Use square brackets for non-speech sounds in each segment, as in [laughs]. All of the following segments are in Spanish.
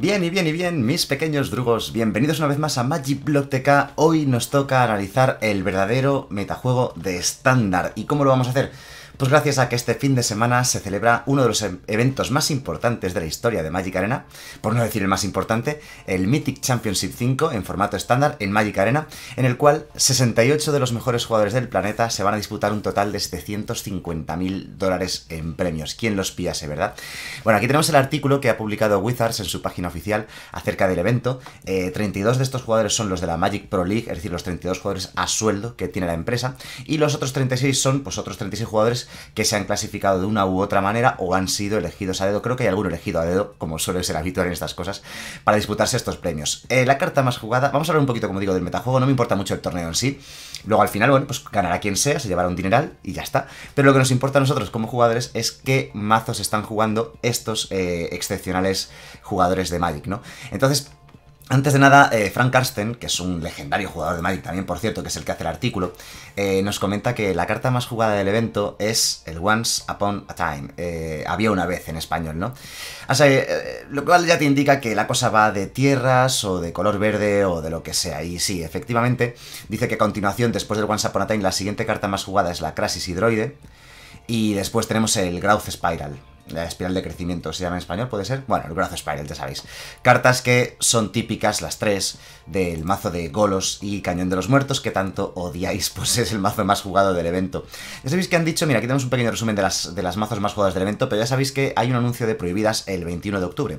Bien y bien y bien, mis pequeños drugos, bienvenidos una vez más a Magic TK. Hoy nos toca analizar el verdadero metajuego de estándar. ¿Y cómo lo vamos a hacer? Pues gracias a que este fin de semana se celebra uno de los em, eventos más importantes de la historia de Magic Arena, por no decir el más importante, el Mythic Championship 5 en formato estándar en Magic Arena, en el cual 68 de los mejores jugadores del planeta se van a disputar un total de 750.000 dólares en premios. ¿Quién los pillase, verdad? Bueno, aquí tenemos el artículo que ha publicado Wizards en su página oficial acerca del evento. 32 eh, de estos jugadores son los de la Magic Pro League, es decir, los 32 jugadores a sueldo que tiene la empresa, y los otros 36 son, pues, otros 36 jugadores que se han clasificado de una u otra manera o han sido elegidos a dedo. Creo que hay alguno elegido a dedo, como suele ser habitual en estas cosas, para disputarse estos premios. Eh, la carta más jugada, vamos a hablar un poquito, como digo, del metajuego, no me importa mucho el torneo en sí. Luego al final, bueno, pues ganará quien sea, se llevará un dineral y ya está. Pero lo que nos importa a nosotros como jugadores es qué mazos están jugando estos eh, excepcionales jugadores de Magic, ¿no? Entonces, antes de nada, eh, Frank Carsten, que es un legendario jugador de Magic también, por cierto, que es el que hace el artículo, eh, nos comenta que la carta más jugada del evento es el Once Upon a Time. Eh, había una vez en español, ¿no? O lo cual ya te indica que la cosa va de tierras o de color verde o de lo que sea. Y sí, efectivamente, dice que a continuación, después del Once Upon a Time, la siguiente carta más jugada es la Crasis Hidroide Y después tenemos el Growth Spiral. La espiral de crecimiento se llama en español, puede ser. Bueno, el brazo Spiral, ya sabéis. Cartas que son típicas, las tres, del mazo de Golos y Cañón de los Muertos, que tanto odiáis, [laughs] pues es el mazo más jugado del evento. Ya sabéis que han dicho, mira, aquí tenemos un pequeño resumen de las, de las mazos más jugadas del evento, pero ya sabéis que hay un anuncio de prohibidas el 21 de octubre.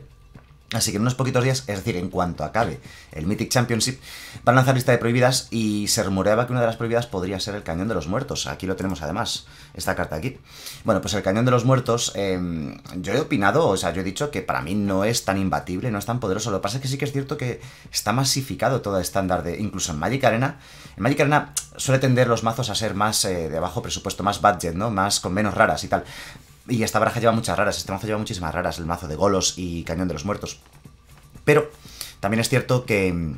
Así que en unos poquitos días, es decir, en cuanto acabe el Mythic Championship, van a lanzar lista de prohibidas y se rumoreaba que una de las prohibidas podría ser el Cañón de los Muertos. Aquí lo tenemos además, esta carta aquí. Bueno, pues el Cañón de los Muertos, em, yo he opinado, o sea, yo he dicho que para mí no es tan imbatible, no es tan poderoso. Lo que pasa es que sí que es cierto que está masificado todo el estándar de, incluso en Magic Arena. En Magic Arena suele tender los mazos a ser más eh, de bajo presupuesto, más budget, ¿no? Más con menos raras y tal. Y esta baraja lleva muchas raras, este mazo lleva muchísimas raras, el mazo de Golos y Cañón de los Muertos. Pero también es cierto que mm,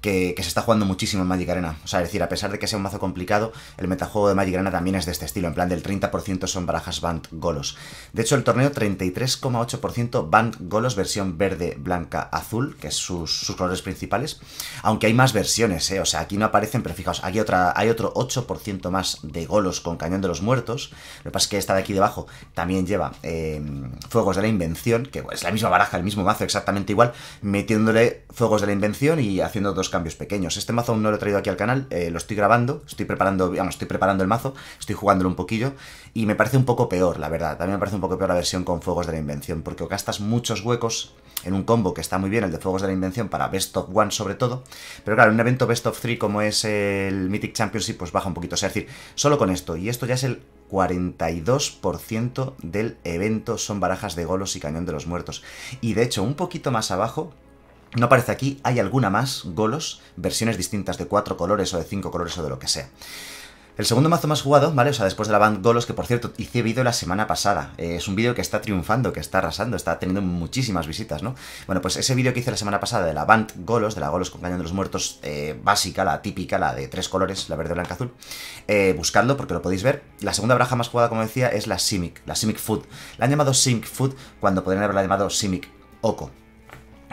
que, se está jugando muchísimo en Magic Arena. O sea, decir, a pesar de que sea un mazo complicado, el metajuego de Magic Arena también es de este estilo, en plan del 30% son barajas Band Golos. De hecho, el torneo 33,8% Band Golos versión verde, blanca, azul, que es sus, colores principales, aunque hay más versiones, ¿eh? o sea, aquí no aparecen, pero fijaos, aquí otra, hay otro 8% más de Golos con Cañón de los Muertos, lo que pasa es que esta de aquí debajo también lleva em, Fuegos de la Invención, que es la misma baraja, el mismo mazo, exactamente igual, metiéndole Fuegos de la Invención y haciendo dos cambios pequeños. Este mazo aún no lo he traído aquí al canal, eh, lo estoy grabando, estoy preparando, estoy preparando el mazo, estoy jugándolo un poquillo, y me parece un poco peor, la verdad. También me parece un poco peor la versión con Fuegos de la Invención, porque gastas muchos huecos en un combo que está muy bien, el de Fuegos de la Invención, para Best of One sobre todo, pero claro, en un evento Best of Three como es el Mythic Championship, pues baja un poquito. es decir, solo con esto, y esto ya es el 42% del evento son barajas de golos y cañón de los muertos. Y de hecho, un poquito más abajo, no aparece aquí, hay alguna más, Golos, versiones distintas de cuatro colores o de cinco colores o de lo que sea. El segundo mazo más jugado, ¿vale? O sea, después de la band Golos, que por cierto hice vídeo la semana pasada. Eh, es un vídeo que está triunfando, que está arrasando, está teniendo muchísimas visitas, ¿no? Bueno, pues ese vídeo que hice la semana pasada de la band Golos, de la Golos con Cañón de los Muertos eh, básica, la típica, la de tres colores, la verde, blanca, azul, eh, Buscando porque lo podéis ver. La segunda braja más jugada, como decía, es la Simic, la Simic Food. La han llamado Simic Food cuando podrían haberla llamado Simic Oco.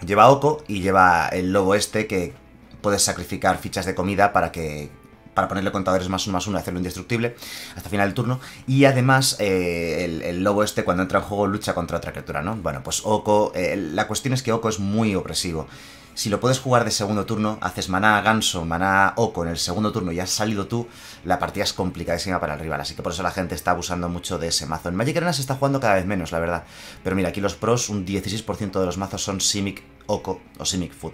Lleva Oco y lleva el lobo este que puedes sacrificar fichas de comida para que para ponerle contadores más uno más uno y hacerlo indestructible hasta final del turno. Y además, eh, el, lobo este cuando entra en juego lucha contra otra criatura, ¿no? Bueno, pues Oko, eh, la cuestión es que Oko es muy opresivo si lo puedes jugar de segundo turno, haces maná ganso, maná oco en el segundo turno y has salido tú, la partida es complicadísima para el rival. Así que por eso la gente está abusando mucho de ese mazo. En Magic Arena se está jugando cada vez menos, la verdad. Pero mira, aquí los pros, un 16% de los mazos son Simic Oco o Simic Food.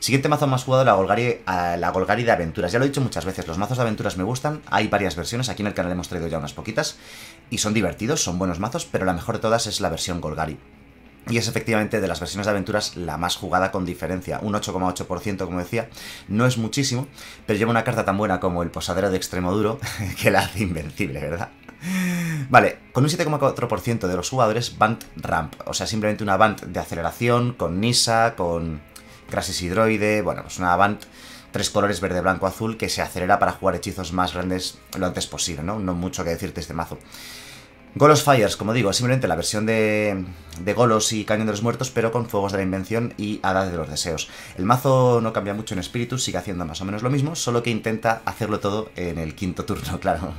Siguiente mazo más jugado, la Golgari, la Golgari de aventuras. Ya lo he dicho muchas veces, los mazos de aventuras me gustan, hay varias versiones, aquí en el canal hemos traído ya unas poquitas, y son divertidos, son buenos mazos, pero la mejor de todas es la versión Golgari. Y es efectivamente de las versiones de aventuras la más jugada con diferencia, un 8,8% como decía, no es muchísimo, pero lleva una carta tan buena como el posadero de duro [laughs] que la hace invencible, ¿verdad? Vale, con un 7,4% de los jugadores, Band Ramp, o sea, simplemente una Band de aceleración, con Nisa, con Crasis Hidroide, bueno, pues una Band tres colores verde, blanco, azul, que se acelera para jugar hechizos más grandes lo antes posible, ¿no? No mucho que decirte este mazo. Golos Fires, como digo, es simplemente la versión de, Golos y Cañón de los Muertos, pero con Fuegos de la Invención y Hadas de los Deseos. El mazo no cambia mucho en espíritu, sigue haciendo más o menos lo mismo, solo que intenta hacerlo todo en el quinto turno, [laughs] claro,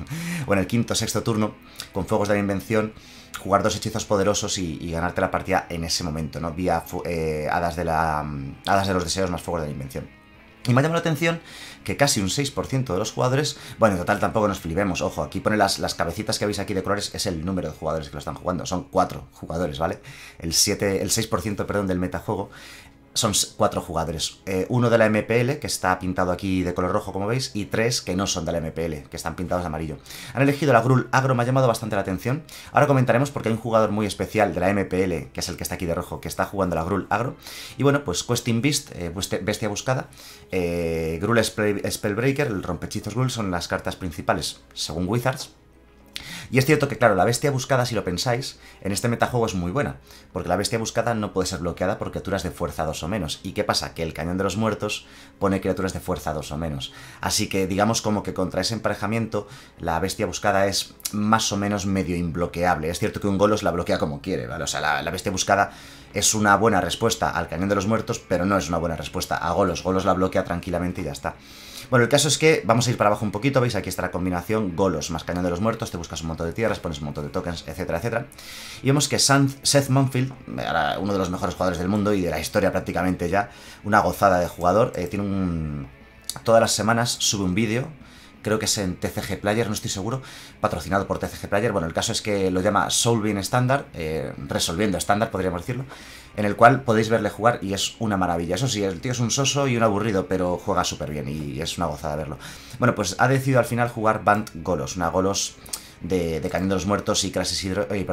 o en el quinto sexto turno, con Fuegos de la Invención, jugar dos hechizos poderosos y, ganarte la partida en ese momento, ¿no? Vía eh, hadas, de la, hadas de los Deseos más Fuegos de la Invención. Y me llama la atención que casi un 6% de los jugadores, bueno, en total tampoco nos flipemos, ojo, aquí pone las, las cabecitas que veis aquí de colores, es el número de jugadores que lo están jugando, son 4 jugadores, ¿vale? El, 7, el 6% perdón, del metajuego son cuatro jugadores. Eh, uno de la MPL, que está pintado aquí de color rojo, como veis, y tres que no son de la MPL, que están pintados de amarillo. Han elegido la Grul Agro, me ha llamado bastante la atención. Ahora comentaremos porque hay un jugador muy especial de la MPL, que es el que está aquí de rojo, que está jugando la Grul Agro. Y bueno, pues Questing Beast, eh, Bestia Buscada, eh, Spellbreaker, el Rompechizos Grul, son las cartas principales, según Wizards y es cierto que, claro, la bestia buscada, si lo pensáis, en este metajuego es muy buena, porque la bestia buscada no puede ser bloqueada por criaturas de fuerza 2 o menos. ¿Y qué pasa? Que el cañón de los muertos pone criaturas de fuerza 2 o menos. Así que digamos como que contra ese emparejamiento, la bestia buscada es más o menos medio imbloqueable. Es cierto que un Golos la bloquea como quiere, ¿vale? O sea, la, bestia buscada es una buena respuesta al cañón de los muertos, pero no es una buena respuesta a Golos. Golos la bloquea tranquilamente y ya está. Bueno, el caso es que vamos a ir para abajo un poquito, veis, aquí está la combinación Golos más Cañón de los Muertos, te buscas un montón de tierras, pones un montón de tokens, etcétera, etcétera. Y vemos que Seth Manfield, uno de los mejores jugadores del mundo y de la historia prácticamente ya, una gozada de jugador, eh, tiene un... Todas las semanas sube un vídeo creo que es en TCG Player, no estoy seguro, patrocinado por TCG Player. Bueno, el caso es que lo llama Solving Standard, eh, resolviendo estándar, podríamos decirlo, en el cual podéis verle jugar y es una maravilla. Eso sí, el tío es un soso y un aburrido, pero juega súper bien y es una gozada verlo. Bueno, pues ha decidido al final jugar Band Golos, una Golos de, de Cañón de los Muertos y Clases Hidroide. Eh,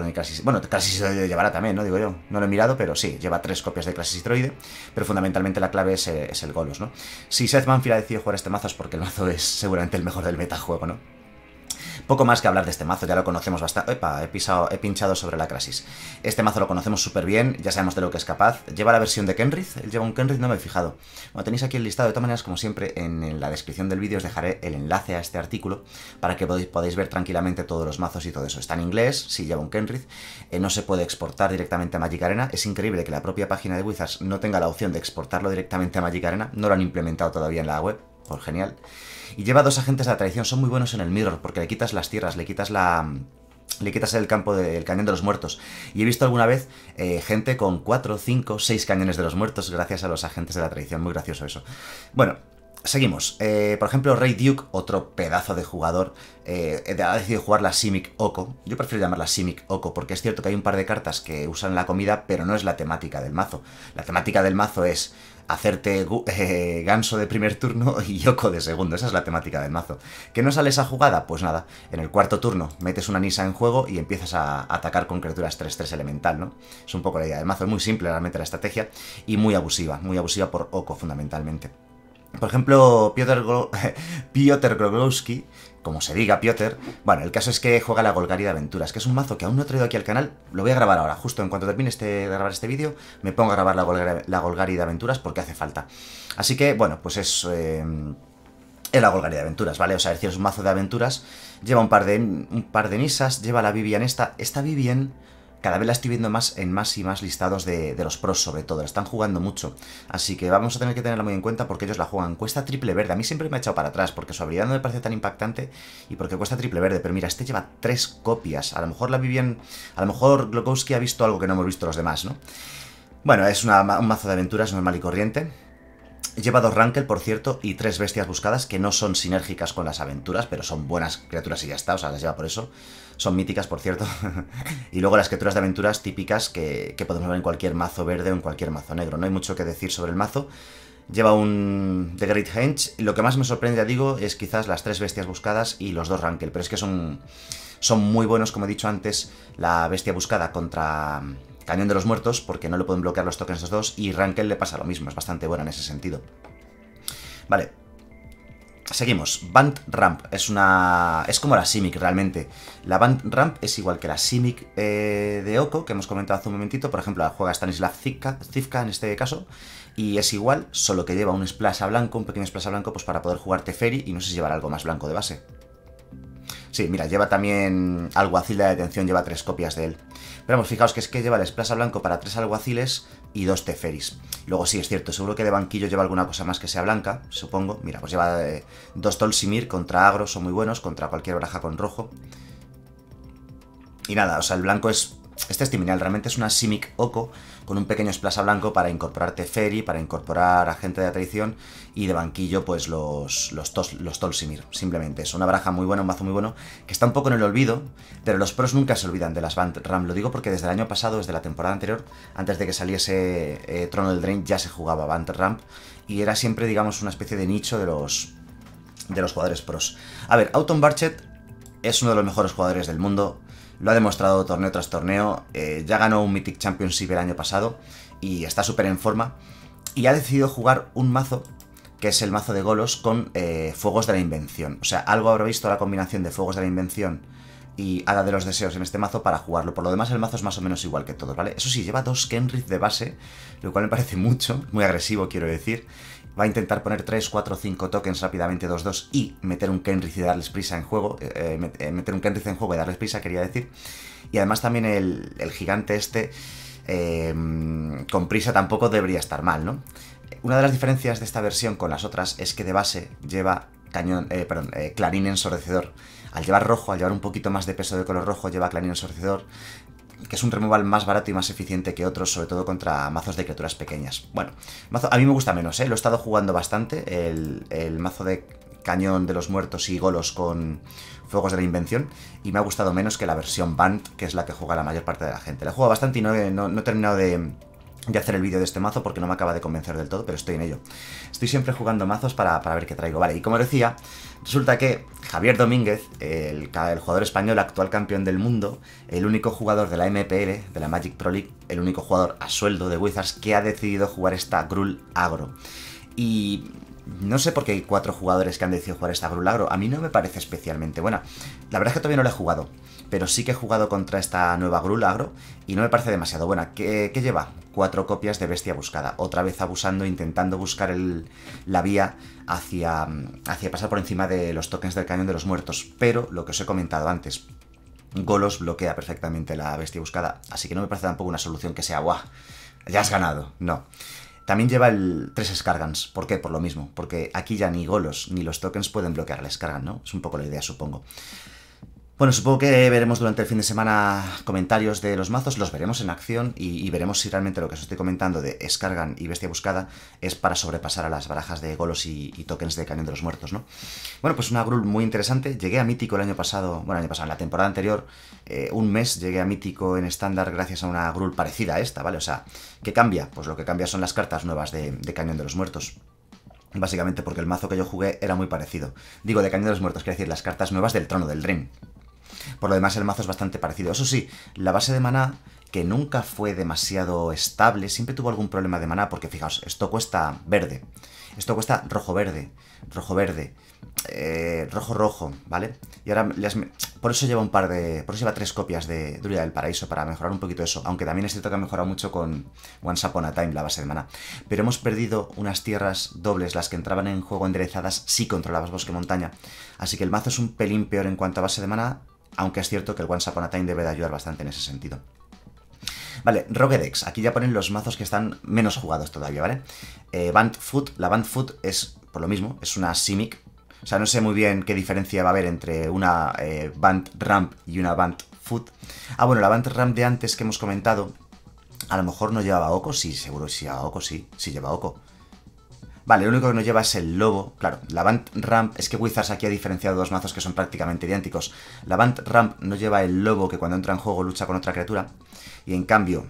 bueno, Clases Hidroide llevará también, ¿no? Digo yo. No lo he mirado, pero sí, lleva tres copias de Clases Hidroide. Pero fundamentalmente la clave es, eh, es el Golos, ¿no? Si Seth Manfield ha decidido jugar este mazo es porque el mazo es seguramente el mejor del metajuego, ¿no? Poco más que hablar de este mazo, ya lo conocemos bastante... Epa, he, pisado, he pinchado sobre la crasis. Este mazo lo conocemos súper bien, ya sabemos de lo que es capaz. ¿Lleva la versión de Kenrith? Él lleva un Kenrith, no me he fijado. Bueno, tenéis aquí el listado, de todas maneras, como siempre, en la descripción del vídeo os dejaré el enlace a este artículo para que podáis, ver tranquilamente todos los mazos y todo eso. Está en inglés, sí lleva un Kenrith, eh, no se puede exportar directamente a Magic Arena. Es increíble que la propia página de Wizards no tenga la opción de exportarlo directamente a Magic Arena, no lo han implementado todavía en la web. Pues genial. Y lleva dos agentes de la traición, son muy buenos en el mirror, porque le quitas las tierras, le quitas la, mm, le quitas el campo del cañón de los muertos. Y he visto alguna vez eh, gente con 4, 5, 6 cañones de los muertos gracias a los agentes de la traición. Muy gracioso eso. Bueno, seguimos. Eh, por ejemplo, Ray Duke, otro pedazo de jugador, eh, ha decidido jugar la Simic Oko. Yo prefiero llamarla Simic Oko porque es cierto que hay un par de cartas que usan la comida, pero no es la temática del mazo. La temática del mazo es hacerte [laughs] eh, ganso de primer turno y Yoko de segundo. Esa es la temática del mazo. ¿Que no sale esa jugada? Pues nada, en el cuarto turno metes una Nisa en juego y empiezas a atacar con criaturas 3-3 elemental, ¿no? Es un poco la idea del mazo, es muy simple realmente la estrategia y muy abusiva, muy abusiva por Oko fundamentalmente. Por ejemplo, Piotr, [laughs] como se diga, Piotr. Bueno, el caso es que juega la Golgari de Aventuras, que es un mazo que aún no he traído aquí al canal. Lo voy a grabar ahora, justo en cuanto termine este, de grabar este vídeo, me pongo a grabar la, Golgari, de Aventuras porque hace falta. Así que, bueno, pues es... Eh, es la Golgari de Aventuras, ¿vale? O sea, es es un mazo de aventuras. Lleva un par de, un par de nisas, lleva la Vivian esta. Esta Vivian cada vez la estoy viendo más en más y más listados de, los pros, sobre todo. La están jugando mucho. Así que vamos a tener que tenerla muy en cuenta porque ellos la juegan. Cuesta triple verde. A mí siempre me ha echado para atrás porque su habilidad no me parece tan impactante y porque cuesta triple verde. Pero mira, este lleva tres copias. A lo mejor la vivían. A lo mejor Glokowski ha visto algo que no hemos visto los demás, ¿no? Bueno, es un mazo de aventuras normal y corriente. Lleva dos Rankel, por cierto, y tres bestias buscadas que no son sinérgicas con las aventuras, pero son buenas criaturas y ya está, o sea, las lleva por eso. Son míticas, por cierto. [laughs] y luego las criaturas de aventuras típicas que, podemos ver en cualquier mazo verde o en cualquier mazo negro. No hay mucho que decir sobre el mazo. Lleva un The Great Henge. Lo que más me sorprende, ya digo, es quizás las tres bestias buscadas y los dos Rankel, pero es que son, son muy buenos, como he dicho antes, la bestia buscada contra Cañón de los Muertos, porque no lo pueden bloquear los tokens estos dos, y Rankel le pasa lo mismo, es bastante buena en ese sentido. Vale. Seguimos. Band Ramp es una... es como la Simic realmente. La Band Ramp es igual que la Simic eh, de Oko, que hemos comentado hace un momentito. Por ejemplo, la juega Stanislav Zivka en este caso. Y es igual, solo que lleva un splash blanco, un pequeño splash a blanco, pues para poder jugar Teferi y no sé si llevar algo más blanco de base. Sí, mira, lleva también alguacil de detención, lleva tres copias de él. Pero vamos, fijaos que es que lleva el blanco para tres alguaciles y dos teferis. Luego sí, es cierto, seguro que de banquillo lleva alguna cosa más que sea blanca, supongo. Mira, pues lleva eh, dos Tolsimir contra agro, son muy buenos, contra cualquier braja con rojo. Y nada, o sea, el blanco es este es realmente es una Simic Oco con un pequeño esplaza blanco para incorporar Teferi, para incorporar a gente de traición y de banquillo pues los, los, Tolsimir, simplemente. Es una baraja muy buena, un mazo muy bueno, que está un poco en el olvido, pero los pros nunca se olvidan de las Van ramp Lo digo porque desde el año pasado, desde la temporada anterior, antes de que saliese eh, Trono del Drain, ya se jugaba Vanter Ramp y era siempre, digamos, una especie de nicho de los, de los jugadores pros. A ver, Auton Barchet es uno de los mejores jugadores del mundo, lo ha demostrado torneo tras torneo, eh, ya ganó un Mythic Championship el año pasado y está súper en forma. Y ha decidido jugar un mazo, que es el mazo de Golos, con eh, Fuegos de la Invención. O sea, algo habrá visto la combinación de Fuegos de la Invención y Hada de los Deseos en este mazo para jugarlo. Por lo demás, el mazo es más o menos igual que todos, ¿vale? Eso sí, lleva dos Kenrith de base, lo cual me parece [laughs] mucho, muy agresivo quiero decir. Va a intentar poner 3, 4, 5 tokens rápidamente, 2, 2 y meter un Kenrith y darles prisa en juego. Eh, eh, eh, meter un Kenrith en juego y darles prisa, quería decir. Y además también el, el gigante este em, con prisa tampoco debería estar mal, ¿no? Una de las diferencias de esta versión con las otras es que de base lleva cañón, eh, perdón, clarín ensordecedor al llevar rojo, al llevar un poquito más de peso de color rojo, lleva el sorcedor, que es un removal más barato y más eficiente que otros, sobre todo contra mazos de criaturas pequeñas. Bueno, a mí me gusta menos, ¿eh? lo he estado jugando bastante, el, mazo de cañón de los muertos y golos con fuegos de la invención, y me ha gustado menos que la versión Band, que es la que juega la mayor parte de la gente. La he jugado bastante y no, no, no he terminado de de hacer el vídeo de este mazo porque no me acaba de convencer del todo, pero estoy en ello. Estoy siempre jugando mazos para, ver qué traigo. Vale, y como decía, resulta que Javier Domínguez, el, jugador español actual campeón del mundo, el único jugador de la MPL, de la Magic Pro League, el único jugador a sueldo de Wizards que ha decidido jugar esta Grul Agro. Y no sé por qué hay cuatro jugadores que han decidido jugar esta Grul Agro. A mí no me parece especialmente buena. La verdad es que todavía no la he jugado pero sí que he jugado contra esta nueva Grul Agro y no me parece demasiado buena. ¿Qué, lleva? Cuatro copias de Bestia Buscada, otra vez abusando, intentando buscar la vía hacia, hacia pasar por encima de los tokens del Cañón de los Muertos, pero lo que os he comentado antes, Golos bloquea perfectamente la Bestia Buscada, así que no me parece tampoco una solución que sea, ¡guau! Ya has ganado, no. También lleva el 3 Scargans. ¿Por qué? Por lo mismo. Porque aquí ya ni golos ni los tokens pueden bloquear la Scargan, ¿no? Es un poco la idea, supongo. Bueno, supongo que veremos durante el fin de semana comentarios de los mazos, los veremos en acción y, veremos si realmente lo que os estoy comentando de Escargan y Bestia Buscada es para sobrepasar a las barajas de Golos y, tokens de Cañón de los Muertos, ¿no? Bueno, pues una Grul muy interesante. Llegué a Mítico el año pasado, bueno, el año pasado, en la temporada anterior, eh, un mes llegué a Mítico en estándar gracias a una Grul parecida a esta, ¿vale? O sea, ¿qué cambia? Pues lo que cambia son las cartas nuevas de, de Cañón de los Muertos. Básicamente porque el mazo que yo jugué era muy parecido. Digo, de Cañón de los Muertos, quiere decir las cartas nuevas del Trono del Dream, por lo demás, el mazo es bastante parecido. Eso sí, la base de maná, que nunca fue demasiado estable, siempre tuvo algún problema de maná, porque fijaos, esto cuesta verde, esto cuesta rojo-verde, rojo-verde, rojo-rojo, eh, ¿vale? Y ahora por eso lleva un par de... por eso lleva tres copias de Druida del Paraíso, para mejorar un poquito eso, aunque también es cierto que ha mejorado mucho con Once Upon a Time, la base de maná. Pero hemos perdido unas tierras dobles, las que entraban en juego enderezadas si sí controlabas bosque-montaña, así que el mazo es un pelín peor en cuanto a base de maná, aunque es cierto que el One Upon a Time debe de ayudar bastante en ese sentido. Vale, Rogedex. Aquí ya ponen los mazos que están menos jugados todavía, ¿vale? Eh, Band Foot. La Band Foot es, por lo mismo, es una Simic. O sea, no sé muy bien qué diferencia va a haber entre una eh, Band Ramp y una Band Foot. Ah, bueno, la Band Ramp de antes que hemos comentado, a lo mejor no llevaba Oco, sí, seguro si sí, llevaba Oco, sí, sí lleva Oco. Vale, lo único que no lleva es el lobo. Claro, la Band Ramp... Es que Wizards aquí ha diferenciado dos mazos que son prácticamente idénticos. La Band Ramp no lleva el lobo que cuando entra en juego lucha con otra criatura. Y en cambio,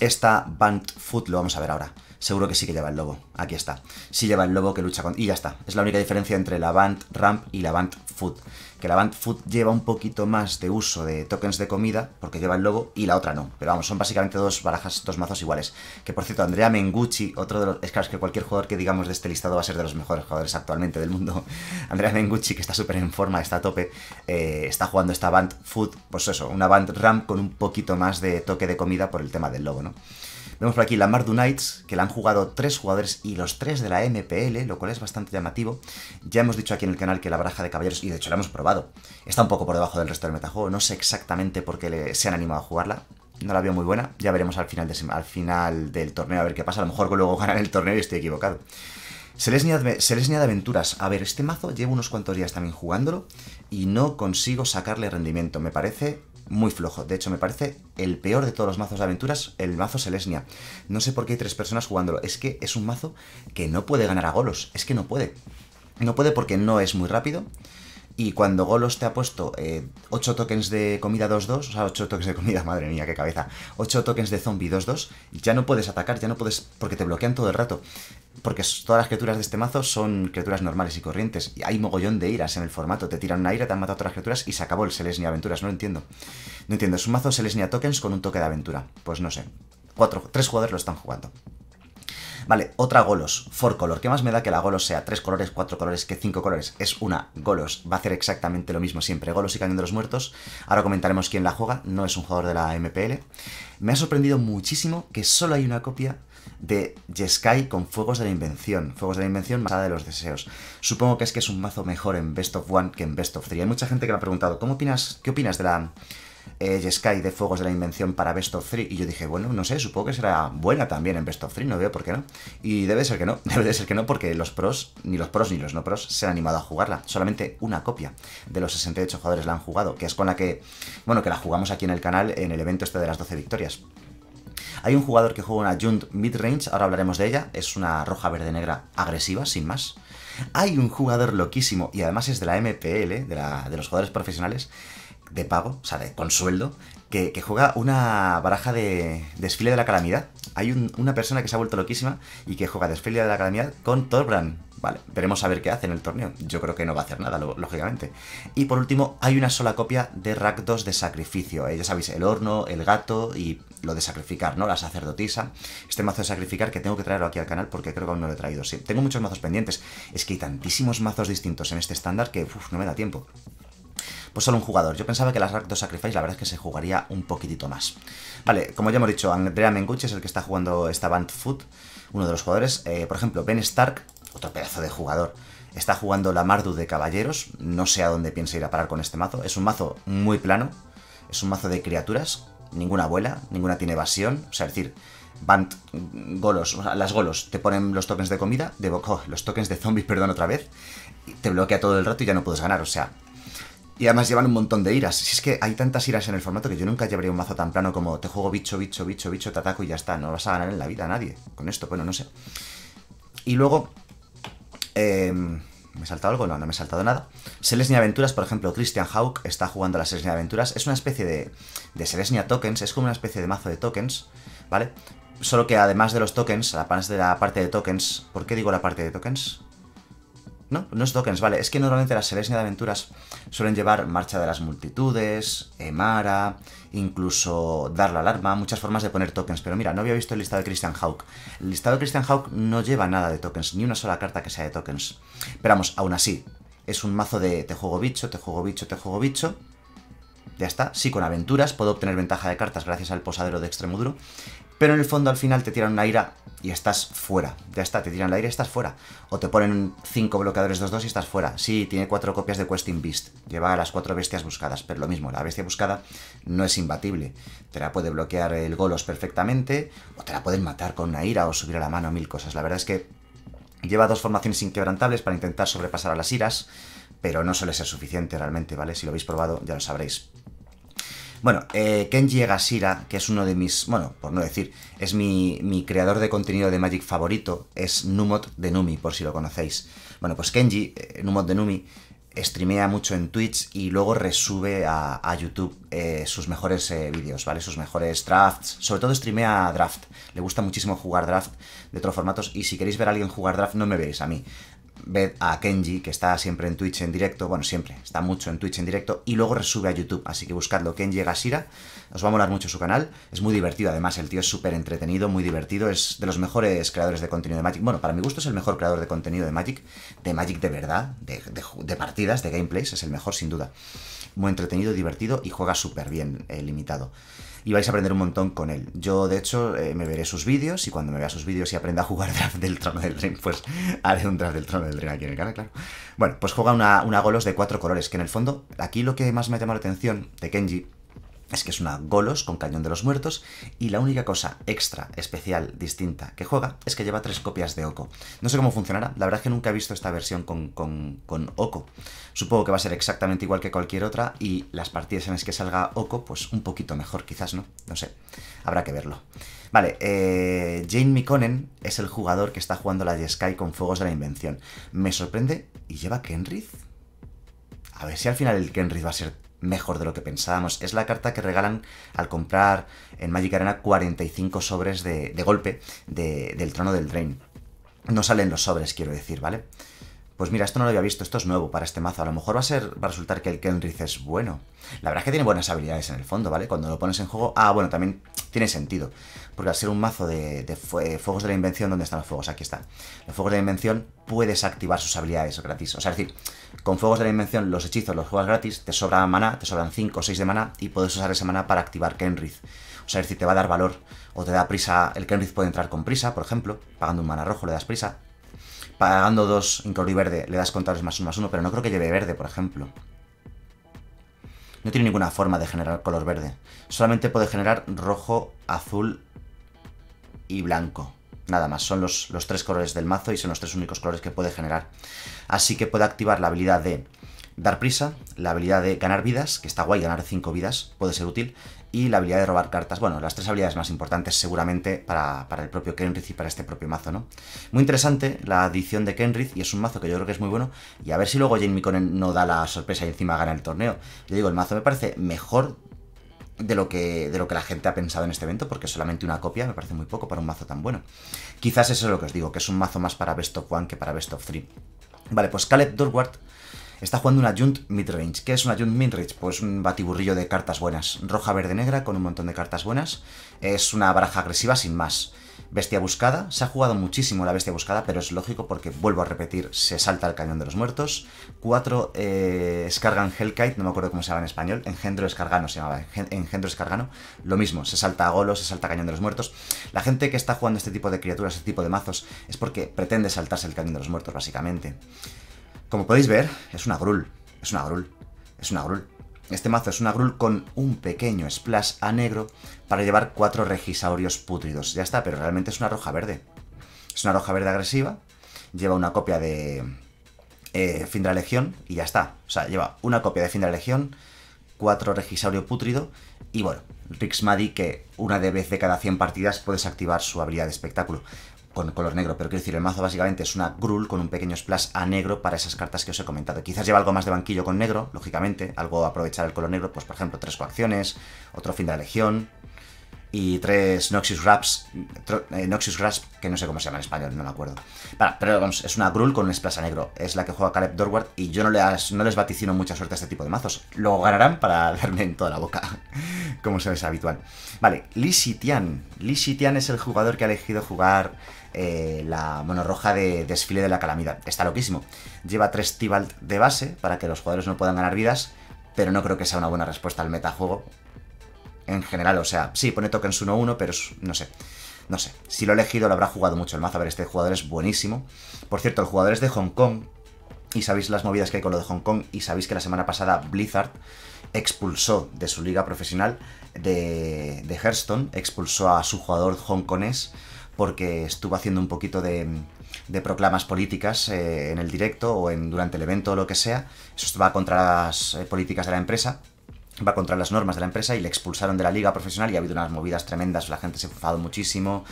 esta Band Foot lo vamos a ver ahora. Seguro que sí que lleva el lobo. Aquí está. Sí lleva el lobo que lucha con... Y ya está. Es la única diferencia entre la Band Ramp y la Band Foot que la Band Food lleva un poquito más de uso de tokens de comida, porque lleva el logo, y la otra no. Pero vamos, son básicamente dos barajas, dos mazos iguales. Que por cierto, Andrea Mengucci, otro de los. Es claro, que cualquier jugador que digamos de este listado va a ser de los mejores jugadores actualmente del mundo. [laughs] Andrea Mengucci, que está súper en forma, está a tope, eh, está jugando esta Band Food, pues eso, una Band RAM con un poquito más de toque de comida por el tema del logo, ¿no? tenemos por aquí la Mardu Knights, que la han jugado tres jugadores y los tres de la MPL, lo cual es bastante llamativo. Ya hemos dicho aquí en el canal que la baraja de caballeros, y de hecho la hemos probado, está un poco por debajo del resto del metajuego. No sé exactamente por qué se han animado a jugarla. No la veo muy buena. Ya veremos al final, al final del torneo a ver qué pasa. A lo mejor luego ganan el torneo y estoy equivocado. les de Aventuras. A ver, este mazo llevo unos cuantos días también jugándolo y no consigo sacarle rendimiento. Me parece muy flojo. De hecho, me parece el peor de todos los mazos de aventuras, el mazo Selesnia. No sé por qué hay tres personas jugándolo. Es que es un mazo que no puede ganar a golos. Es que no puede. No puede porque no es muy rápido. Y cuando Golos te ha puesto 8 eh, tokens de comida 2-2, o sea, 8 tokens de comida, [laughs] madre mía, qué cabeza, 8 tokens de zombie 2-2, ya no puedes atacar, ya no puedes, porque te bloquean todo el rato. Porque todas las criaturas de este mazo son criaturas normales y corrientes. Y hay mogollón de iras en el formato. Te tiran una ira, te han matado a otras criaturas y se acabó el Selesnia Aventuras. No lo entiendo. No entiendo. Es un mazo Selesnia Tokens con un toque de aventura. Pues no sé. Cuatro, tres jugadores lo están jugando. Vale, otra Golos, four color. ¿Qué más me da que la Golos sea tres colores, cuatro colores, que cinco colores? Es una Golos. Va a hacer exactamente lo mismo siempre. Golos y Cañón de los Muertos. Ahora comentaremos quién la juega. No es un jugador de la MPL. Me ha sorprendido muchísimo que solo hay una copia de Jeskai con Fuegos de la Invención. Fuegos de la Invención, basada de los Deseos. Supongo que es que es un mazo mejor en Best of One que en Best of 3. Hay mucha gente que me ha preguntado, ¿cómo opinas, ¿qué opinas de la eh, Sky de Fuegos de la Invención para Best of 3 y yo dije, bueno, no sé, supongo que será buena también en Best of 3, no veo por qué no. Y debe ser que no, [laughs] debe ser que no porque los pros, ni los pros ni los no pros se han animado a jugarla. Solamente una copia de los 68 jugadores la han jugado, que es con la que, bueno, que la jugamos aquí en el canal en el evento este de las 12 victorias. Hay un jugador que juega una mid Midrange, ahora hablaremos de ella, es una roja verde negra agresiva, sin más. Hay un jugador loquísimo, y además es de la MPL, de, de los jugadores profesionales, de pago, o sea, de, con sueldo, que, juega una baraja de desfile de la calamidad. Hay una persona que se ha vuelto loquísima y que juega desfile de la calamidad con Thorbrand Vale, veremos a ver qué hace en el torneo. Yo creo que no va a hacer nada, lógicamente. Y por último, hay una sola copia de Rakdos de sacrificio. Eh, ya sabéis, el horno, el gato y lo de sacrificar, ¿no? La sacerdotisa. Este mazo de sacrificar que tengo que traerlo aquí al canal porque creo que aún no lo he traído. Sí, tengo muchos mazos pendientes. Es que hay tantísimos mazos distintos en este estándar que no me da tiempo pues solo un jugador. Yo pensaba que las Rack 2 Sacrifice la verdad es que se jugaría un poquitito más. Vale, como ya hemos dicho, Andrea Menguchi es el que está jugando esta Band Foot, uno de los jugadores. Eh, por ejemplo, Ben Stark, otro pedazo de jugador, está jugando la Mardu de Caballeros. No sé a dónde piensa ir a parar con este mazo. Es un mazo muy plano, es un mazo de criaturas, ninguna vuela, ninguna tiene evasión. O sea, es decir, band golos, las golos te ponen los tokens de comida, de oh, los tokens de zombies, [laughs] perdón, otra vez, te bloquea todo el rato y ya no puedes ganar. O sea, y además llevan un montón de iras. Si es que hay tantas iras en el formato que yo nunca llevaría un mazo tan plano como te juego bicho, bicho, bicho, bicho, te ataco y ya está. No vas a ganar en la vida a nadie con esto. Bueno, no sé. Y luego... Em, ¿Me he saltado algo? No, no me he saltado nada. Selesnia Aventuras, por ejemplo, Christian Hawk está jugando a la Selesnia Aventuras. Es una especie de, de Selesnia Tokens, es como una especie de mazo de tokens, ¿vale? Solo que además de los tokens, la además de la parte de tokens... ¿Por qué digo la parte de tokens? No, no es tokens, vale. Es que normalmente las series de aventuras suelen llevar marcha de las multitudes, Emara, incluso dar la alarma, muchas formas de poner tokens. Pero mira, no había visto el listado de Christian Hawk. El listado de Christian Hawk no lleva nada de tokens, ni una sola carta que sea de tokens. Pero vamos, aún así, es un mazo de te juego bicho, te juego bicho, te juego bicho. Ya está. Sí, con aventuras puedo obtener ventaja de cartas gracias al posadero de extremo duro. Pero en el fondo al final te tiran una ira y estás fuera. Ya está, te tiran la ira y estás fuera. O te ponen 5 bloqueadores 2-2 y estás fuera. Sí, tiene 4 copias de Questing Beast. Lleva a las 4 bestias buscadas, pero lo mismo, la bestia buscada no es imbatible. Te la puede bloquear el Golos perfectamente, o te la pueden matar con una ira o subir a la mano, mil cosas. La verdad es que lleva dos formaciones inquebrantables para intentar sobrepasar a las iras, pero no suele ser suficiente realmente, ¿vale? Si lo habéis probado ya lo sabréis. Bueno, eh, Kenji Egasira, que es uno de mis, bueno, por no decir, es mi, creador de contenido de Magic favorito, es Numot de Numi, por si lo conocéis. Bueno, pues Kenji, eh, Numod de Numi, streamea mucho en Twitch y luego resube a, YouTube eh, sus mejores vídeos, ¿vale? Sus mejores drafts. Sobre todo streamea draft. Le gusta muchísimo jugar draft de otros formatos. Y si queréis ver a alguien jugar draft, no me veis a mí ved a Kenji, que está siempre en Twitch en directo, bueno, siempre, está mucho en Twitch en directo, y luego resube a YouTube, así que buscadlo, Kenji Gashira, os va a molar mucho su canal, es muy divertido, además el tío es súper entretenido, muy divertido, es de los mejores creadores de contenido de Magic, bueno, para mi gusto es el mejor creador de contenido de Magic, de Magic de verdad, de, partidas, de gameplays, es el mejor sin duda, muy entretenido, divertido y juega súper bien eh, limitado y vais a aprender un montón con él. Yo, de hecho, eh, me veré sus vídeos y cuando me vea sus vídeos y aprenda a jugar [laughs] draft del trono del dream pues haré un draft del trono del dream aquí en el canal, claro. Bueno, pues juega una, una golos de cuatro colores, que en el fondo, aquí lo que más me ha llamado la atención de Kenji es que es una Golos con Cañón de los Muertos y la única cosa extra, especial, distinta que juega es que lleva tres copias de Oco. No sé cómo funcionará, la verdad es que nunca he visto esta versión con, con, Oco. Supongo que va a ser exactamente igual que cualquier otra y las partidas en las que salga Oco, pues un poquito mejor quizás, ¿no? No sé, habrá que verlo. Vale, eh, Jane Mikonen es el jugador que está jugando la Sky con Fuegos de la Invención. Me sorprende, ¿y lleva Kenrith? A ver si al final el Kenrith va a ser mejor de lo que pensábamos. Es la carta que regalan al comprar en Magic Arena 45 sobres de, golpe del trono del Drain. No salen los sobres, quiero decir, ¿vale? Pues mira, esto no lo había visto, esto es nuevo para este mazo. A lo mejor va a ser, va a resultar que el Kenrith es bueno. La verdad es que tiene buenas habilidades en el fondo, ¿vale? Cuando lo pones en juego. Ah, bueno, también tiene sentido. Porque al ser un mazo de, fuegos de la invención, ¿dónde están los fuegos? Aquí están. Los fuegos de la invención puedes activar sus habilidades gratis. O sea, es decir, con fuegos de la invención, los hechizos los juegas gratis, te sobra mana, te sobran 5 o 6 de mana y puedes usar esa mana para activar Kenrith. O sea, es decir, te va a dar valor o te da prisa. El Kenrith puede entrar con prisa, por ejemplo, pagando un mana rojo le das prisa. Pagando dos, color y verde, le das contadores más uno más uno, pero no creo que lleve verde, por ejemplo. No tiene ninguna forma de generar color verde. Solamente puede generar rojo, azul y blanco. Nada más, son los, los tres colores del mazo y son los tres únicos colores que puede generar. Así que puede activar la habilidad de dar prisa, la habilidad de ganar vidas, que está guay ganar 5 vidas, puede ser útil, y la habilidad de robar cartas. Bueno, las tres habilidades más importantes seguramente para, el propio Kenrith y para este propio mazo, ¿no? Muy interesante la adición de Kenrith y es un mazo que yo creo que es muy bueno. Y a ver si luego Jane Mikonen no da la sorpresa y encima gana el torneo. Yo digo, el mazo me parece mejor de lo, que, de lo que la gente ha pensado en este evento, porque solamente una copia me parece muy poco para un mazo tan bueno. Quizás eso es lo que os digo, que es un mazo más para Best of One que para Best of 3. Vale, pues Caleb Dorward Está jugando una Junt Midrange. ¿Qué es una Junt Midrange? Pues un batiburrillo de cartas buenas. Roja, verde, negra, con un montón de cartas buenas. Es una baraja agresiva sin más. Bestia Buscada, se ha jugado muchísimo la Bestia Buscada, pero es lógico porque, vuelvo a repetir, se salta el Cañón de los Muertos. Cuatro, eh, Escargan Hellkite, no me acuerdo cómo se llama en español, Engendro Escargano se llamaba, Engendro Escargano. Lo mismo, se salta a Golo, se salta Cañón de los Muertos. La gente que está jugando este tipo de criaturas, este tipo de mazos, es porque pretende saltarse el Cañón de los Muertos, básicamente. Como podéis ver, es una Grul. Es una Grul. Es una Grul. Este mazo es una Grul con un pequeño splash a negro para llevar cuatro regisaurios pútridos. Ya está, pero realmente es una roja verde. Es una roja verde agresiva. Lleva una copia de eh, Fin de la Legión y ya está. O sea, lleva una copia de Fin de la Legión, cuatro regisaurio pútrido y bueno, Rixmadi que una de vez de cada 100 partidas puedes activar su habilidad de espectáculo con color negro, pero quiero decir, el mazo básicamente es una grul con un pequeño splash a negro para esas cartas que os he comentado. Quizás lleva algo más de banquillo con negro, lógicamente, algo aprovechar el color negro, pues por ejemplo, tres coacciones, otro fin de la legión y tres Noxious raps. Eh, Noxious que no sé cómo se llama en español, no me acuerdo. pero vamos, es una grul con un splash a negro, es la que juega Caleb Dorward y yo no les, no les vaticino mucha suerte a este tipo de mazos. Lo ganarán para [laughs] darme en toda la boca [laughs] como se es habitual. Vale, Li Sitian. Li Sitian es el jugador que ha elegido jugar eh, la roja de desfile de la calamidad. Está loquísimo. Lleva tres Tibalt de base para que los jugadores no puedan ganar vidas, pero no creo que sea una buena respuesta al metajuego. En general, o sea, sí, pone tokens 1-1, pero no sé. No sé, si lo he elegido lo habrá jugado mucho el mazo. A ver, este jugador es buenísimo. Por cierto, el jugador es de Hong Kong. Y sabéis las movidas que hay con lo de Hong Kong. Y sabéis que la semana pasada Blizzard expulsó de su liga profesional de, de Hearthstone, expulsó a su jugador hongkonés porque estuvo haciendo un poquito de, proclamas políticas eh, en el directo o en, durante el evento o lo que sea. Eso va contra las eh, políticas de la empresa, va contra las normas de la empresa y le expulsaron de la liga profesional y ha habido unas movidas tremendas, la gente se ha enfadado muchísimo.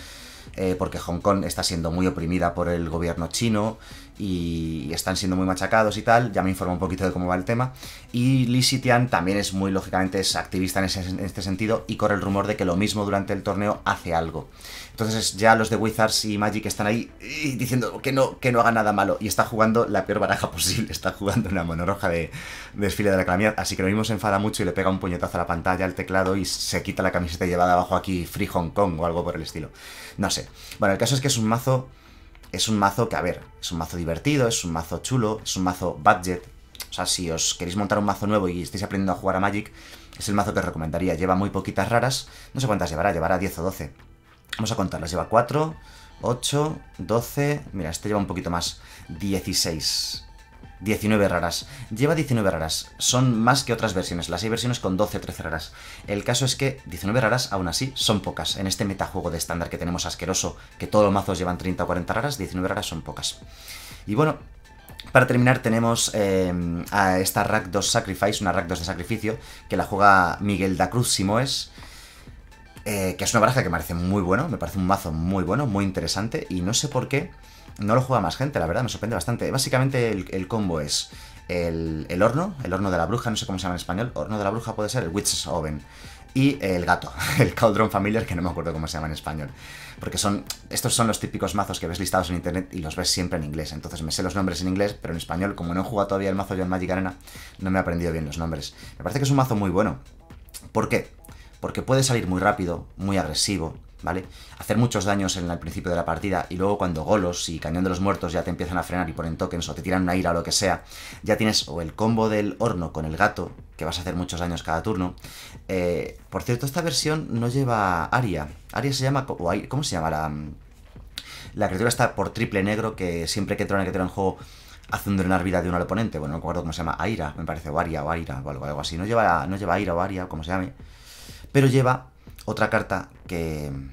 Eh, porque Hong Kong está siendo muy oprimida por el gobierno chino y están siendo muy machacados y tal. Ya me informo un poquito de cómo va el tema. Y Li Sitian también es muy, lógicamente, es activista en, en este sentido y corre el rumor de que lo mismo durante el torneo hace algo. Entonces ya los de Wizards y Magic están ahí diciendo que no, que no haga nada malo. Y está jugando la peor baraja [laughs] posible. Está jugando una monoroja de, de desfile de la calamidad. Así que lo mismo se enfada mucho y le pega un puñetazo a la pantalla, al teclado y se quita la camiseta llevada abajo aquí Free Hong Kong o algo por el estilo. No sé. Bueno, el caso es que es un mazo... Es un mazo que, a ver, es un mazo divertido, es un mazo chulo, es un mazo budget. O sea, si os queréis montar un mazo nuevo y estáis aprendiendo a jugar a Magic, es el mazo que os recomendaría. Lleva muy poquitas raras. No sé cuántas llevará, llevará 10 o 12 Vamos a las Lleva 4, 8, 12... Mira, este lleva un poquito más. 16. 19 raras. Lleva 19 raras. Son más que otras versiones. Las hay versiones con 12 o 13 raras. El caso es que 19 raras, aún así, son pocas. En este metajuego de estándar que tenemos asqueroso, que todos los mazos llevan 30 o 40 raras, 19 raras son pocas. Y bueno, para terminar tenemos eh, a esta Rack 2 Sacrifice, una Rack 2 de sacrificio, que la juega Miguel da Cruz Simoes, eh, que es una baraja que me parece muy bueno, me parece un mazo muy bueno, muy interesante, y no sé por qué no lo juega más gente, la verdad, me sorprende bastante. Básicamente el, combo es el, horno, el horno de la bruja, no sé cómo se llama en español, horno de la bruja puede ser el Witch's Oven, y el gato, [laughs] el Cauldron Familiar, que no me acuerdo cómo se llama en español. Porque son, estos son los típicos mazos que ves listados en internet y los ves siempre en inglés. Entonces me sé los nombres en inglés, pero en español, como no he jugado todavía el mazo de Magic Arena, no me he aprendido bien los nombres. Me parece que es un mazo muy bueno. ¿Por qué? porque puede salir muy rápido, muy agresivo, ¿vale? Hacer muchos daños en el principio de la partida y luego cuando Golos y Cañón de los Muertos ya te empiezan a frenar y ponen tokens o te tiran una ira o lo que sea, ya tienes o el combo del horno con el gato, que vas a hacer muchos daños cada turno. Eh, por cierto, esta versión no lleva Aria. Aria se llama... O, ¿Cómo se llama? Mm, la, criatura está por triple negro que siempre que entra que criatura en juego hace un drenar vida de uno al oponente. Bueno, no me cómo se llama. Aira, me parece. O Aria o Aira o algo, así. No lleva, no lleva Aira o Aria, como se llame. Pero lleva otra carta que... Mm,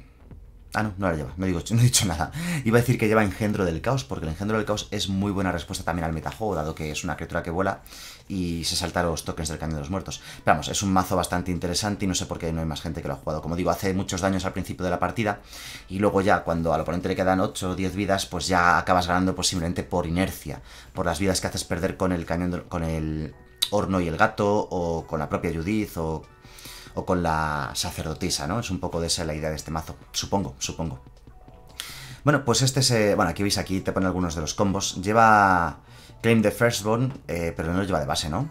ah, no, no la lleva, [laughs] no, he dicho nada. Iba a decir que lleva Engendro del Caos, porque el Engendro del Caos es muy buena respuesta también al metajuego, dado que es una criatura que vuela y se salta los tokens del Cañón de los Muertos. Pero vamos, es un mazo bastante interesante y no sé por qué no hay más gente que lo ha jugado. Como digo, hace muchos daños al principio de la partida y luego ya cuando al oponente le quedan 8 o 10 vidas, pues ya acabas ganando posiblemente pues, por inercia, por las vidas que haces perder con el cañón, con el horno y el gato, o con la propia Judith, o o con la sacerdotisa, ¿no? Es un poco de esa la idea de este mazo, supongo, supongo. Bueno, pues este se... Bueno, aquí veis, aquí te ponen algunos de los combos. Lleva Claim the Firstborn, eh, pero no lo lleva de base, ¿no?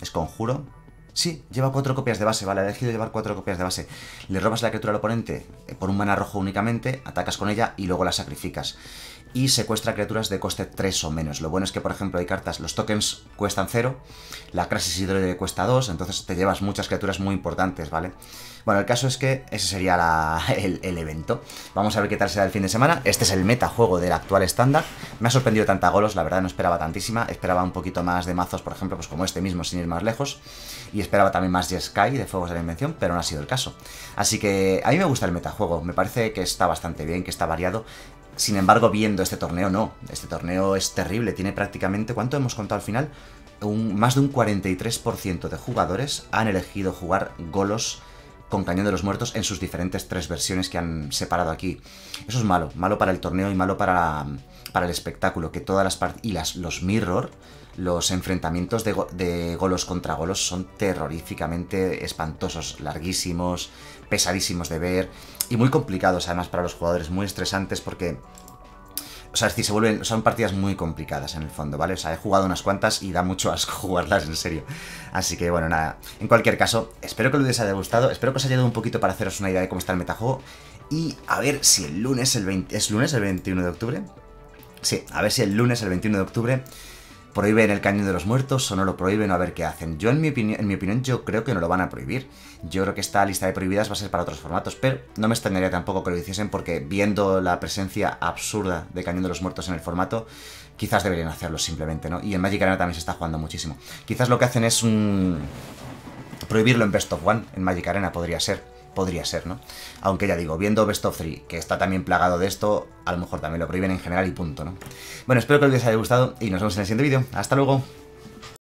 Es conjuro. Sí, lleva cuatro copias de base, vale, ha elegido llevar cuatro copias de base. Le robas la criatura al oponente eh, por un mana rojo únicamente, atacas con ella y luego la sacrificas y secuestra criaturas de coste 3 o menos. Lo bueno es que, por ejemplo, hay cartas, los tokens cuestan 0, la crisis hidroide cuesta 2, entonces te llevas muchas criaturas muy importantes, ¿vale? Bueno, el caso es que ese sería [laughs] el, evento. Vamos a ver qué tal será el fin de semana. Este es el metajuego del actual estándar. Me ha sorprendido tanta golos, la verdad no esperaba tantísima. Esperaba un poquito más de mazos, por ejemplo, pues como este mismo, sin ir más lejos. Y esperaba también más de Sky de Fuegos de la Invención, pero no ha sido el caso. Así que a mí me gusta el metajuego, me parece que está bastante bien, que está variado. Sin embargo, viendo este torneo, no. Este torneo es terrible. Tiene prácticamente, ¿cuánto hemos contado al final? Un, más de un 43% de jugadores han elegido jugar Golos con Cañón de los Muertos en sus diferentes tres versiones que han separado aquí. Eso es malo, malo para el torneo y malo para, para el espectáculo, que todas las partes... Y las, los mirror, los enfrentamientos de, de, golos contra golos son terroríficamente espantosos, larguísimos, pesadísimos de ver y muy complicados además para los jugadores, muy estresantes porque... O sea, es decir, se vuelven, son partidas muy complicadas en el fondo, ¿vale? O sea, he jugado unas cuantas y da mucho a [laughs] jugarlas, en serio. Así que, bueno, nada. En cualquier caso, espero que les haya gustado, espero que os haya ayudado un poquito para haceros una idea de cómo está el metajuego. Y a ver si el lunes, el 20, ¿es lunes el 21 de octubre? Sí, a ver si el lunes, el 21 de octubre, prohíben el cañón de los muertos o no lo prohíben, a ver qué hacen. Yo, en mi, opinión, en mi opinión, yo creo que no lo van a prohibir. Yo creo que esta lista de prohibidas va a ser para otros formatos, pero no me extrañaría tampoco que lo hiciesen porque viendo la presencia absurda de cañón de los muertos en el formato, quizás deberían hacerlo simplemente, ¿no? Y en Magic Arena también se está jugando muchísimo. Quizás lo que hacen es un... prohibirlo en Best of One, en Magic Arena podría ser podría ser, ¿no? Aunque ya digo, viendo Best of 3, que está también plagado de esto, a lo mejor también lo prohíben en general y punto, ¿no? Bueno, espero que el os haya gustado y nos vemos en el siguiente vídeo. ¡Hasta luego!